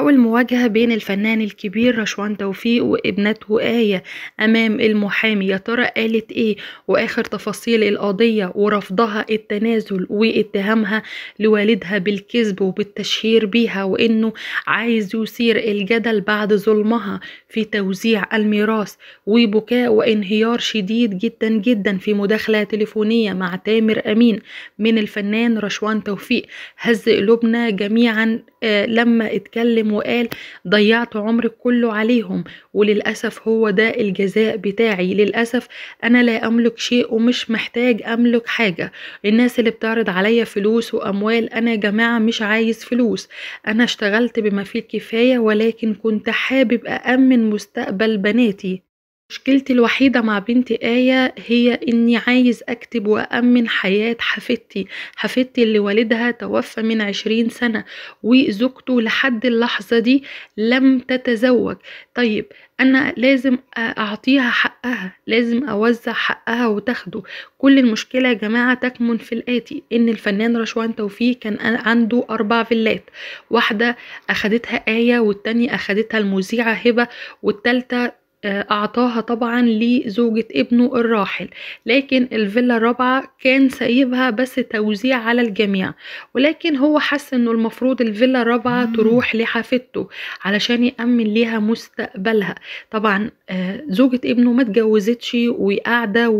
أول مواجهة بين الفنان الكبير رشوان توفيق وابنته آية أمام المحامي يا ترى قالت إيه وآخر تفاصيل القضية ورفضها التنازل واتهامها لوالدها بالكذب وبالتشهير بيها وإنه عايز يثير الجدل بعد ظلمها في توزيع الميراث وبكاء وانهيار شديد جدا جدا في مداخلة تليفونية مع تامر أمين من الفنان رشوان توفيق هز قلوبنا جميعا آه، لما اتكلم وقال ضيعت عمري كله عليهم وللأسف هو ده الجزاء بتاعي للأسف أنا لا أملك شيء ومش محتاج أملك حاجة الناس اللي بتعرض عليا فلوس وأموال أنا يا جماعة مش عايز فلوس أنا اشتغلت بما فيه الكفاية ولكن كنت حابب أأمن مستقبل بناتي مشكلتي الوحيدة مع بنتي آية هي إني عايز أكتب وأمن حياة حفيدتي حفيدتي اللي والدها توفى من عشرين سنة وزوجته لحد اللحظة دي لم تتزوج طيب أنا لازم أعطيها حقها لازم أوزع حقها وتاخده كل المشكلة يا جماعة تكمن في الآتي إن الفنان رشوان توفيق كان عنده أربع فيلات واحدة أخدتها آية والتانية أخدتها المذيعة هبة والتالتة أعطاها طبعا لزوجة ابنه الراحل لكن الفيلا الرابعة كان سايبها بس توزيع على الجميع ولكن هو حس انه المفروض الفيلا الرابعة تروح لحفيدته علشان يأمن ليها مستقبلها طبعا آه، زوجة ابنه ما تجوزتش وقاعدة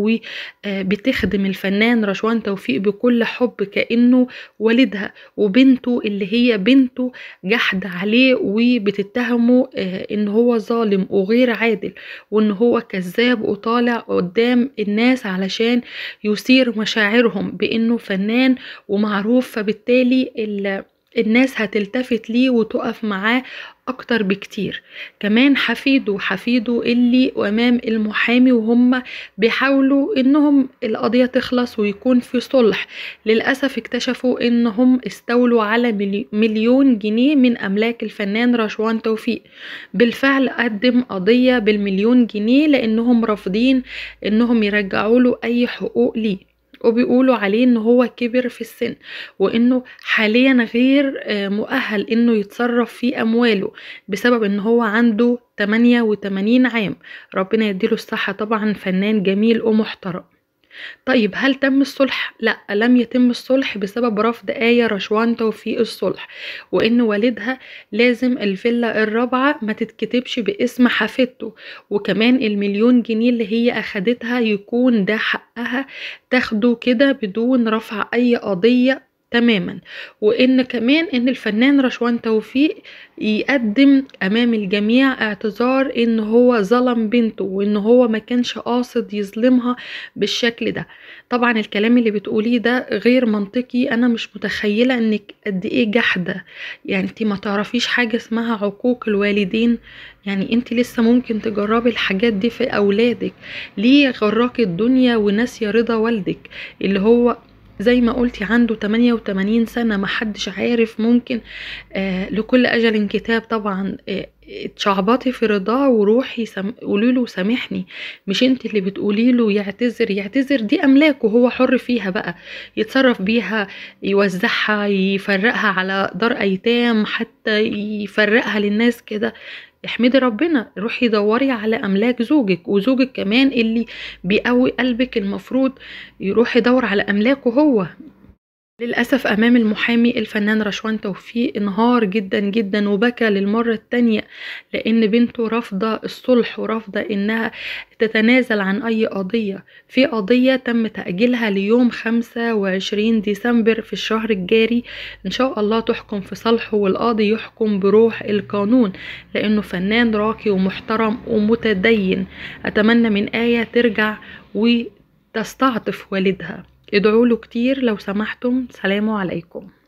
وبتخدم آه، الفنان رشوان توفيق بكل حب كأنه والدها وبنته اللي هي بنته جحد عليه وبتتهمه آه، أنه هو ظالم وغير عادل إسرائيل وإن هو كذاب وطالع قدام الناس علشان يثير مشاعرهم بإنه فنان ومعروف فبالتالي الناس هتلتفت ليه وتقف معاه اكتر بكتير كمان حفيده وحفيده اللي امام المحامي وهم بيحاولوا انهم القضيه تخلص ويكون في صلح للاسف اكتشفوا انهم استولوا على مليون جنيه من املاك الفنان رشوان توفيق بالفعل قدم قضيه بالمليون جنيه لانهم رافضين انهم يرجعوا له اي حقوق ليه وبيقولوا عليه ان هو كبر في السن وانه حاليا غير آه، مؤهل انه يتصرف في امواله بسبب ان هو عنده 88 عام ربنا يديله الصحة طبعا فنان جميل ومحترم طيب هل تم الصلح؟ لا لم يتم الصلح بسبب رفض آية رشوان توفيق الصلح وإن والدها لازم الفيلا الرابعة ما تتكتبش باسم حفيدته وكمان المليون جنيه اللي هي أخدتها يكون ده حقها تاخده كده بدون رفع أي قضية تماما وان كمان ان الفنان رشوان توفيق يقدم امام الجميع اعتذار ان هو ظلم بنته وان هو ما كانش قاصد يظلمها بالشكل ده طبعا الكلام اللي بتقوليه ده غير منطقي انا مش متخيله انك قد ايه جحده يعني انت ما تعرفيش حاجه اسمها عقوق الوالدين يعني انت لسه ممكن تجربي الحاجات دي في اولادك ليه غراك الدنيا وناسيه رضا والدك اللي هو زي ما قلتي عنده 88 سنة محدش عارف ممكن آه، لكل أجل كتاب طبعا آه، اتشعبطي في رضاه وروحي سم... قولي له سامحني مش انت اللي بتقولي له يعتذر يعتذر دي املاكه هو حر فيها بقى يتصرف بيها يوزعها يفرقها على دار ايتام حتى يفرقها للناس كده احمدي ربنا روحي دوري على املاك زوجك وزوجك كمان اللي بيقوي قلبك المفروض يروح يدور على املاكه هو للأسف أمام المحامي الفنان رشوان توفيق انهار جدا جدا وبكى للمرة التانية لأن بنته رافضة الصلح ورافضة إنها تتنازل عن أي قضية في قضية تم تأجيلها ليوم 25 ديسمبر في الشهر الجاري إن شاء الله تحكم في صالحه والقاضي يحكم بروح القانون لأنه فنان راقي ومحترم ومتدين أتمنى من آية ترجع وتستعطف والدها ادعوا له كتير لو سمحتم سلام عليكم